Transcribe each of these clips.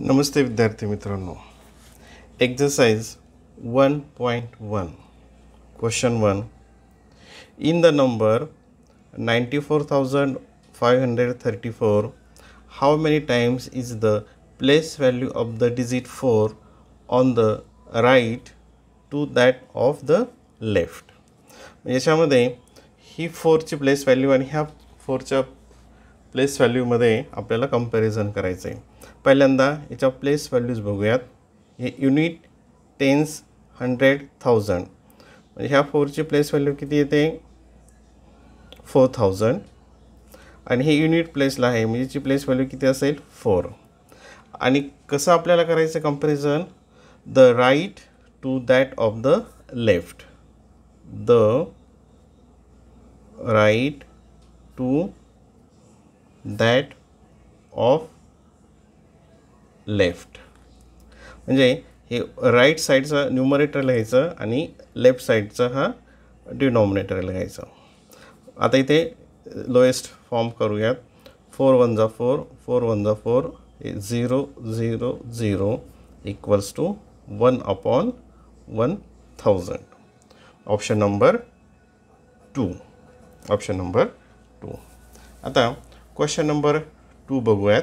नमस्ते विद्यार्थी मित्रांनो exercise one point one question one in the number ninety four thousand five hundred thirty four how many times is the place value of the digit four on the right to that of the left याच्यामध्ये ही फोरची place value आणि ह्या फोरच्या place व्हॅल्यूमध्ये आपल्याला comparison करायचं आहे पहिल्यांदा याच्या place values बघूयात हे युनिट टेन्स हंड्रेड थाउजंड म्हणजे ह्या फोरची प्लेस व्हॅल्यू किती येते फोर थाउजंड आणि हे युनिट प्लेसला आहे म्हणजे याची प्लेस व्हॅल्यू किती असेल फोर आणि कसं आपल्याला करायचं comparison the right to that of the left the right to that of left म्हणजे हे राईट साईडचं न्युमरेटर लिहायचं आणि लेफ्ट साईडचा हा डिनॉमिनेटर लिहायचा आता इथे लोएस्ट फॉर्म करूयात फोर वन जा फोर फोर वन जा four zero zero zero equals to one upon one thousand option number two option number two आता क्वेश्चन नंबर टू बघूयात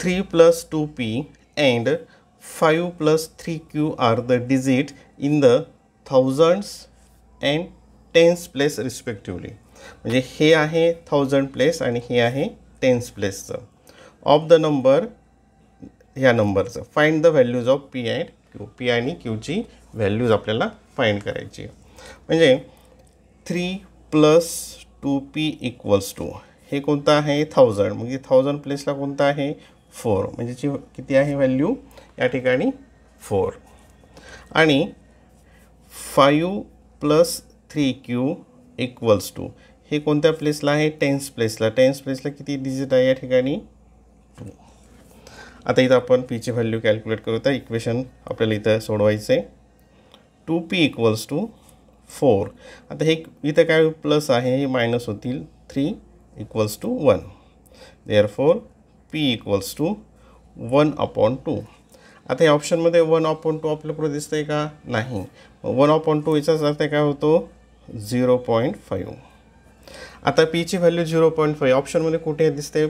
three plus two P and five plus three Q are the digit in the thousands and tens place respectively म्हणजे हे आहे thousand place आणि हे आहे tens प्लेसचं of the number ह्या नंबरचं find the values of P and Q P आणि क्यूची व्हॅल्यूज आपल्याला फाइंड करायची म्हणजे three plus two P equals to हे कोणतं आहे थाउजंड म्हणजे थाउजंड प्लेसला कोणता आहे फोर म्हणजे किती आहे व्हॅल्यू या ठिकाणी फोर आणि five plus three Q equals to हे कोणत्या प्लेसला आहे टेन्स प्लेसला टेन्स प्लेसला किती डिजिट आहे या ठिकाणी टू आता इथं आपण पीची व्हॅल्यू कॅल्क्युलेट करू त्या इक्वेशन आपल्याला इथं सोडवायचं आहे two P equals to four आता हे इथं काय प्लस आहे हे मायनस होतील three equals to one there four P equals to one upon two आता या ऑप्शनमध्ये वन अपॉन टू आपल्याकडे दिसतं आहे का नाही वन अपॉन टू याचाच अर्थ काय होतो झिरो पॉईंट फाईव्ह आता पीची व्हॅल्यू झिरो पॉईंट फाईव्ह ऑप्शनमध्ये कुठे दिसते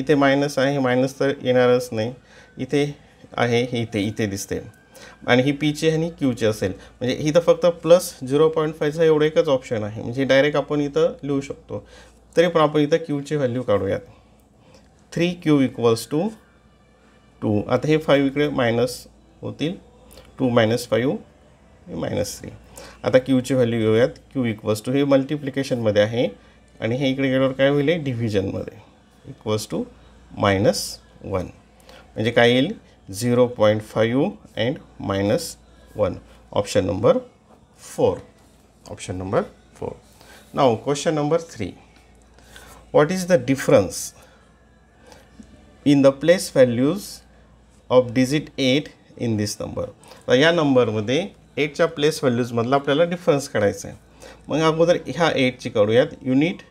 इथे मायनस आहे मायनस तर येणारच नाही इथे आहे हे इथे इथे दिसते आणि ही पीची आणि क्यूची असेल म्हणजे तर फक्त प्लस झिरो पॉईंट फाईव्हचा एवढं एकच ऑप्शन आहे म्हणजे डायरेक्ट आपण इथं लिहू शकतो तरी पण आपण इथं क्यूची व्हॅल्यू काढूयात three Q equals to two आता हे फाईव्ह इकडे मायनस होतील two minus five minus three आता क्यूची व्हॅल्यू घेऊयात क्यू इक्वल्स टू हे मल्टिप्लिकेशनमध्ये आहे आणि हे इकडे गेल्यावर काय होईल डिव्हिजनमध्ये इक्वल्स टू मायनस वन म्हणजे काय येईल zero point five and minus one option number four option number four now question number three what is the difference in the place values of digit 8 in this number तर या नंबरमध्ये एटच्या place व्हॅल्यूजमधला आपल्याला difference काढायचा आहे मग अगोदर ह्या एटची काढूयात unit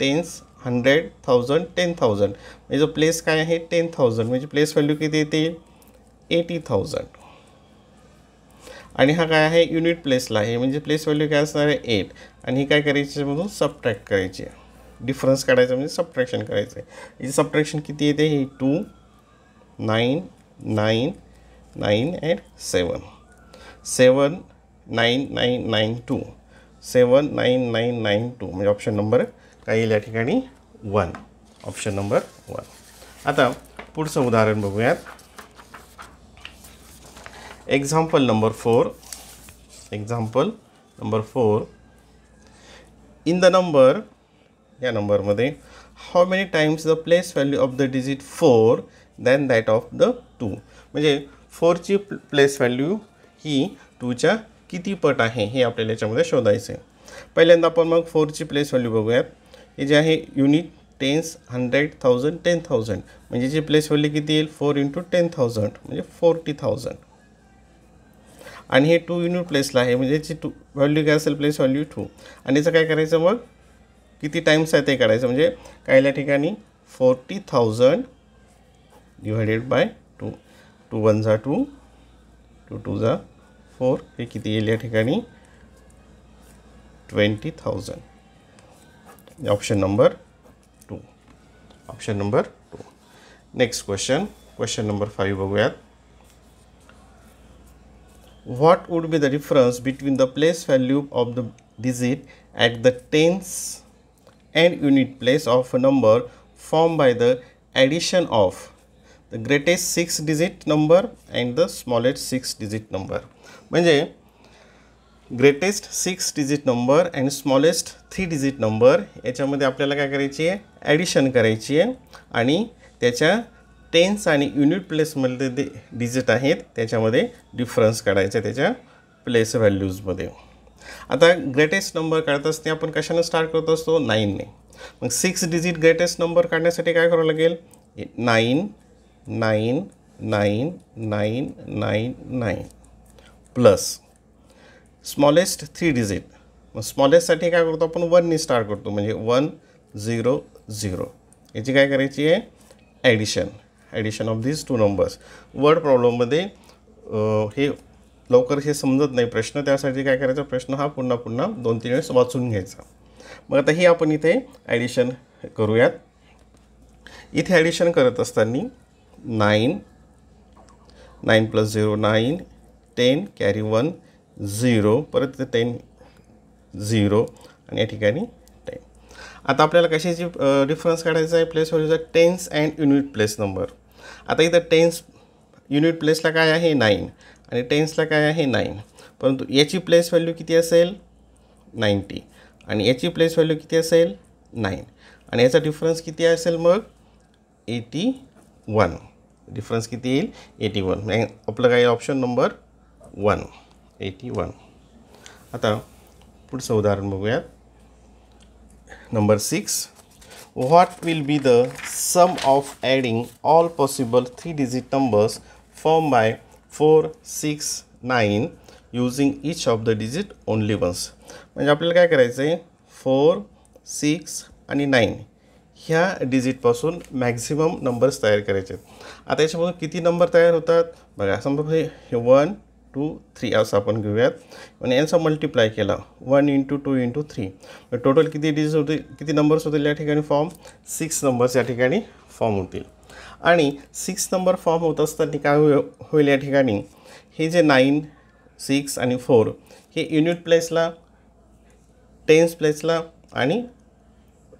tens hundred thousand ten thousand म्हणजे प्लेस काय आहे टेन थाउजंड म्हणजे प्लेस व्हॅल्यू किती येते एटी थाउजंड आणि हा काय आहे युनिट प्लेसला आहे म्हणजे प्लेस व्हॅल्यू काय असणार आहे एट आणि ही काय करायची म्हणून सबट्रॅक्ट करायची आहे डिफरन्स काढायचं म्हणजे सबट्रॅक्शन करायचं आहे याची सबट्रॅक्शन किती येते ही two nine nine nine and seven seven nine nine nine two seven nine nine nine two म्हणजे ऑप्शन नंबर काय येईल या ठिकाणी वन ऑप्शन नंबर वन आता पुढचं उदाहरण बघूयात example number four example number four in the number या नंबरमध्ये how many times the place value of the digit four than that of the two म्हणजे फोरची प्लेस व्हॅल्यू ही टूच्या किती पट आहे हे आपल्याला याच्यामध्ये शोधायचं आहे पहिल्यांदा आपण मग फोरची प्लेस व्हॅल्यू बघूयात हे जे आहे unit tens hundred thousand ten thousand म्हणजे जी प्लेस व्हॅल्यू किती येईल फोर इंटू टेन थाउजंड म्हणजे फोर्टी थाउजंड आणि हे टू युनिट प्लेसला आहे म्हणजे याची टू व्हॅल्यू काय असेल प्लेस व्हॅल्यू टू आणि याचं काय करायचं मग किती टाईम्स आहे ते काढायचं म्हणजे या ठिकाणी forty thousand divided by two two one जा टू टू टू जा फोर हे किती येईल या ठिकाणी twenty thousand option number two option number two next question question number five बघूयात what would be the difference between the place value of the digit at the tens and unit place of a number formed by the addition of the greatest six digit number and the smallest six digit number manje greatest six digit number and smallest three digit number, याच्यामध्ये आपल्याला काय करायची आहे addition करायची आणि tense आणि unit प्लेसमधले ते digit आहेत त्याच्यामध्ये डिफरन्स काढायचा त्याच्या प्लेस व्हॅल्यूजमध्ये आता ग्रेटेस्ट नंबर काढत असते आपण कशाने स्टार्ट करत असतो नाईनने मग सिक्स डिजिट ग्रेटेस्ट नंबर काढण्यासाठी काय करावं लागेल nine nine nine nine nine nine plus smallest three digit मग स्मॉलेस्टसाठी काय करतो आपण वनने स्टार्ट करतो म्हणजे वन झिरो झिरो याची काय करायची आहे addition addition of these two numbers word प्रॉब्लेममध्ये हे लवकर हे समजत नाही प्रश्न त्यासाठी काय करायचा प्रश्न हा पुन्हा पुन्हा दोन तीन वेळेस वाचून घ्यायचा मग आता हे आपण इथे ॲडिशन करूयात इथे ॲडिशन करत असताना nine nine plus zero nine ten carry one zero परत टेन झिरो आणि या ठिकाणी आता आपल्याला कशाची डिफरन्स काढायचा आहे प्लेस व्हॅल्यूचा tens and unit place number आता इथं टेन्स युनिट प्लेसला काय आहे नाईन आणि टेन्सला काय आहे नाईन परंतु याची प्लेस व्हॅल्यू किती असेल नाईन्टी आणि याची प्लेस व्हॅल्यू किती असेल नाईन आणि याचा डिफरन्स किती असेल मग एटी वन डिफरन्स किती येईल एटी वन आपलं काय option number one eighty one आता पुढचं उदाहरण बघूयात Number 6. What will be the sum of adding all possible 3-digit numbers formed by 4, 6, 9 using each of the digit only once? म्हणजे आपल्याला काय करायचं आहे 4, 6, आणि 9. ह्या पासून मॅक्सिमम नंबर्स तयार करायचे आहेत आता याच्यामधून किती नंबर तयार होतात बघा समजा हे 1. टू थ्री असं आपण घेऊयात आणि यांचा मल्टिप्लाय केला one into two into three total किती डिजिट होतील किती नंबर्स होतील या ठिकाणी फॉर्म सिक्स नंबर्स या ठिकाणी फॉर्म होतील आणि सिक्स नंबर फॉर्म होत असताना काय होईल या ठिकाणी हे जे नाईन सिक्स आणि फोर हे युनिट प्लेसला टेन्स प्लेसला आणि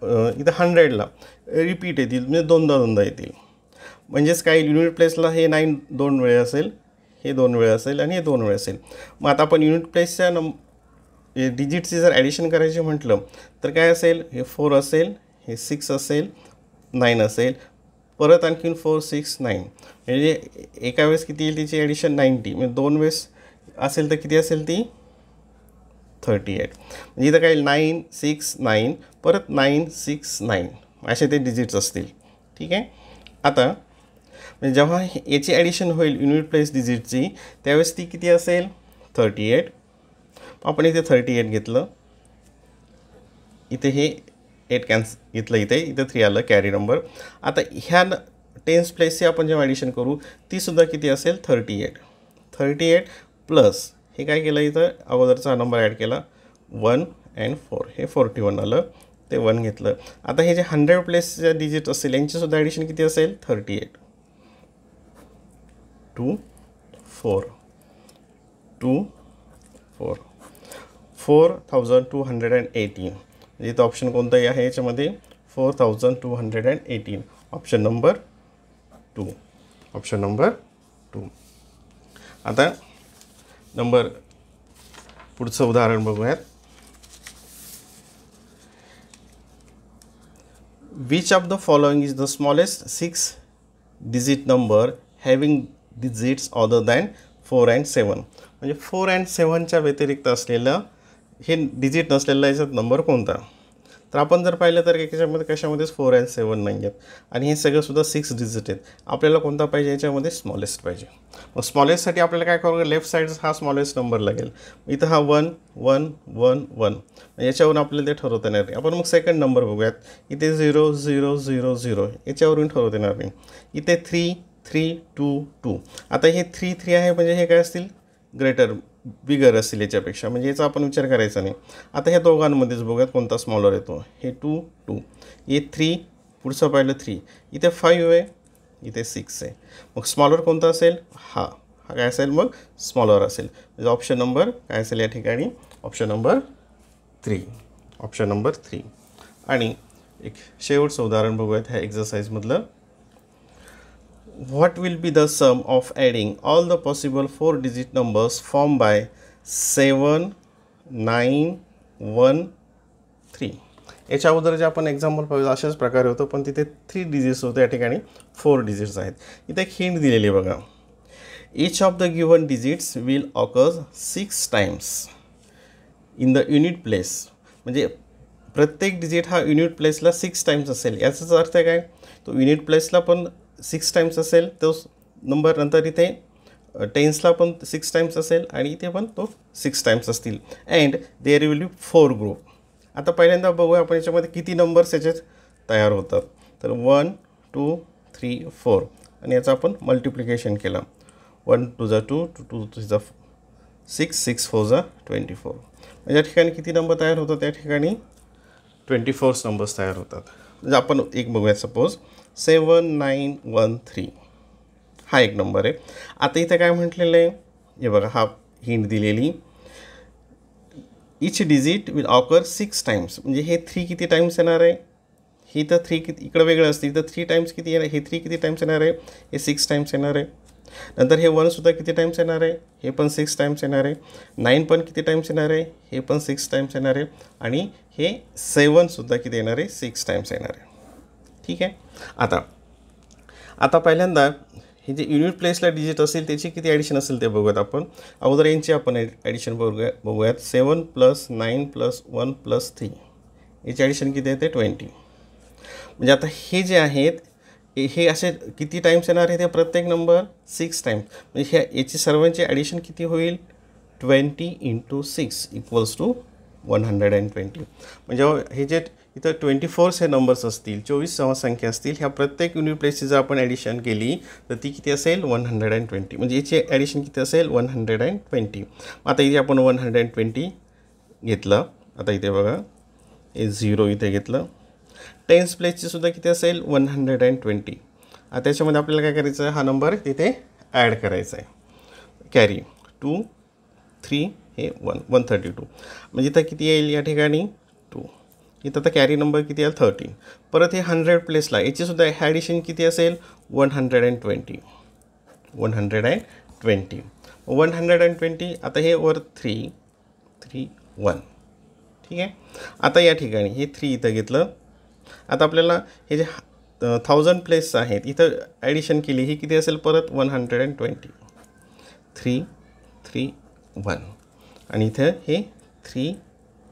इथं हंड्रेडला रिपीट येतील म्हणजे दोनदा दोनदा येतील म्हणजेच काय युनिट प्लेसला हे नाईन दोन वेळ असेल हे दोन वेळ असेल आणि हे दोन वेळ असेल मग आता आपण युनिट प्लेसच्या नम डिजिटचे जर ॲडिशन करायचे म्हटलं तर काय असेल हे फोर असेल हे सिक्स असेल नाईन असेल परत आणखीन फोर सिक्स नाईन म्हणजे एका वेळेस किती येईल तिची ॲडिशन नाईन्टी म्हणजे दोन वेळेस असेल तर किती असेल ती थर्टी एट म्हणजे इथं काय नाईन सिक्स नाईन परत नाईन सिक्स नाईन असे ते डिजिट्स असतील ठीक आहे आता म्हणजे जेव्हा याची ॲडिशन होईल युनिट प्लेस डिजिटची त्यावेळेस ती किती असेल थर्टी एट आपण इथे थर्टी एट घेतलं इथे हे एट कॅन्स घेतलं इथे इथे थ्री आलं कॅरी नंबर आता ह्या टेन्स प्लेसची आपण जेव्हा ॲडिशन करू तीसुद्धा किती असेल thirty eight thirty eight plus हे काय केलं इथं अगोदरचा नंबर ॲड केला वन अँड फोर हे फोर्टी वन आलं ते वन घेतलं आता हे जे हंड्रेड प्लेसच्या डिजिट असेल यांचीसुद्धा ॲडिशन किती असेल thirty eight two four two four four thousand two hundred and eighteen इथं ऑप्शन कोणताही आहे याच्यामध्ये four thousand two hundred and eighteen option number two option number two आता नंबर पुढचं उदाहरण बघूयात which of the following is the smallest six digit number having digits other than four and seven म्हणजे four and सेवनच्या व्यतिरिक्त असलेलं हे digit नसलेला याचा नंबर कोणता तर आपण जर पाहिलं तर याच्यामध्ये कशामध्येच फोर अँड सेवन नाही आहेत आणि हे सगळंसुद्धा सिक्स डिजिट आहेत आपल्याला कोणता पाहिजे याच्यामध्ये स्मॉलेस्ट पाहिजे मग स्मॉलेस्टसाठी आपल्याला काय करावं लेफ्ट साईड हा स्मॉलेस्ट नंबर लागेल इथं हा वन वन वन वन याच्यावरून आपल्याला ते ठरवता येणार नाही आपण मग सेकंड नंबर बघूयात इथे झिरो झिरो झिरो झिरो याच्यावरून ठरवता येणार नाही इथे थ्री थ्री टू टू आता हे थ्री थ्री आहे म्हणजे हे काय असतील ग्रेटर बिगर असतील याच्यापेक्षा म्हणजे याचा आपण विचार करायचा नाही आता ह्या दोघांमध्येच बघूयात कोणता स्मॉलर येतो हे टू टू हे थ्री पुढचं पाहिलं थ्री इथे फाईव्ह आहे इथे सिक्स आहे मग स्मॉलर कोणता असेल हा हा काय असेल मग स्मॉलर असेल म्हणजे ऑप्शन नंबर काय असेल या ठिकाणी option number three option number three आणि एक शेवटचं उदाहरण बघूयात ह्या एक्झरसाईजमधलं what will be the sum of adding all the possible four digit numbers formed by 7 9 1 three याच्या अगोदर जे आपण एक्झाम्पल पाहिजे अशाच प्रकारे होतो पण तिथे थ्री डिजिट्स होते या ठिकाणी फोर डिजिट्स आहेत इथे एक हिंट दिलेली आहे बघा each of the given digits will occur six times in the unit place म्हणजे प्रत्येक डिजिट हा युनिट प्लेसला सिक्स टाइम्स असेल याचाच अर्थ काय तो युनिट प्लेसला पण सिक्स टाईम्स असेल तो नंबर नंतर इथे टेन्सला पण सिक्स टाईम्स असेल आणि इथे पण तो सिक्स टाईम्स असतील and there will be four group आता पहिल्यांदा बघूया आपण याच्यामध्ये किती नंबर्स याच्यात तयार होतात तर वन टू थ्री फोर आणि याचं आपण मल्टिप्लिकेशन केलं वन टू जा टू टू टू थ्री जा सिक्स सिक्स फोर जा ट्वेंटी फोर म्हणजे ठिकाणी किती नंबर तयार होतात त्या ठिकाणी ट्वेंटी फोर्स नंबर्स तयार होतात म्हणजे आपण एक बघूया suppose seven nine one three हा एक नंबर आहे आता इथे काय म्हटलेलं आहे हे बघा हा हिंट दिलेली each digit will occur six times म्हणजे हे थ्री किती टाईम्स येणार आहे ही तर थ्री किती इकडं वेगळं असते इथं थ्री टाईम्स किती येणार हे थ्री किती टाईम्स येणार आहे हे सिक्स टाईम्स येणार आहे नंतर हे वनसुद्धा किती टाईम्स येणार आहे हे पण सिक्स टाईम्स येणार आहे नाईन पण किती टाईम्स येणार आहे हे पण सिक्स टाईम्स येणार आहे आणि हे सेवनसुद्धा किती येणार आहे सिक्स टाईम्स येणार आहे ठीक आहे आता आता पहिल्यांदा हे जे युनिट प्लेसला डिजिट असेल त्याची किती ॲडिशन असेल ते बघूयात आपण अगोदर यांची आपण ॲडिशन बघूया बघूयात seven plus nine plus one plus three याची ॲडिशन किती आहे ते ट्वेंटी म्हणजे आता हे जे आहेत हे असे किती टाईम्स येणार आहे ते प्रत्येक नंबर सिक्स टाईम्स म्हणजे ह्या याची सर्वांची ॲडिशन किती होईल twenty into six equals to one hundred and twenty म्हणजे हे जे इथं ट्वेंटी फोर्स हे नंबर्स असतील चोवीस संख्या असतील ह्या प्रत्येक युनिट प्लेसची जर आपण ॲडिशन केली तर ती किती असेल वन हंड्रेड अँड ट्वेंटी म्हणजे याची ॲडिशन किती असेल वन हंड्रेड अँड ट्वेंटी आता इथे आपण वन हंड्रेड अँड ट्वेंटी घेतलं आता इथे बघा हे झिरो इथे घेतलं टेन्स प्लेसची सुद्धा किती असेल वन हंड्रेड अँड ट्वेंटी आता त्याच्यामध्ये आपल्याला काय करायचं आहे हा नंबर तिथे ॲड करायचा आहे कॅरी टू थ्री हे वन वन थर्टी टू म्हणजे इथं किती येईल या ठिकाणी इथं आता कॅरी नंबर किती आहे थर्टीन परत हे हंड्रेड प्लेसला याचीसुद्धा ॲडिशन किती असेल one hundred and twenty one hundred and twenty one hundred and twenty आता हे वर थ्री थ्री वन ठीक आहे आता या ठिकाणी हे थ्री इथं घेतलं आता आपल्याला हे जे थाउजंड प्लेस आहेत इथं ॲडिशन केली ही किती असेल परत one hundred and twenty three three one आणि इथं हे थ्री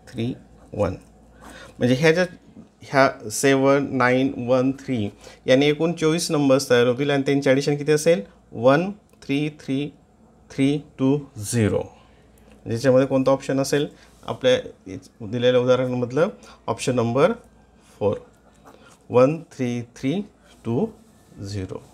थ्री वन म्हणजे ह्याच्या ह्या सेवन नाईन वन थ्री यांनी एकूण चोवीस नंबर्स तयार होतील आणि त्यांची ॲडिशन किती असेल one three three three two zero ज्याच्यामध्ये कोणता ऑप्शन असेल आपल्या दिलेल्या उदाहरणामधलं option number four one three three two zero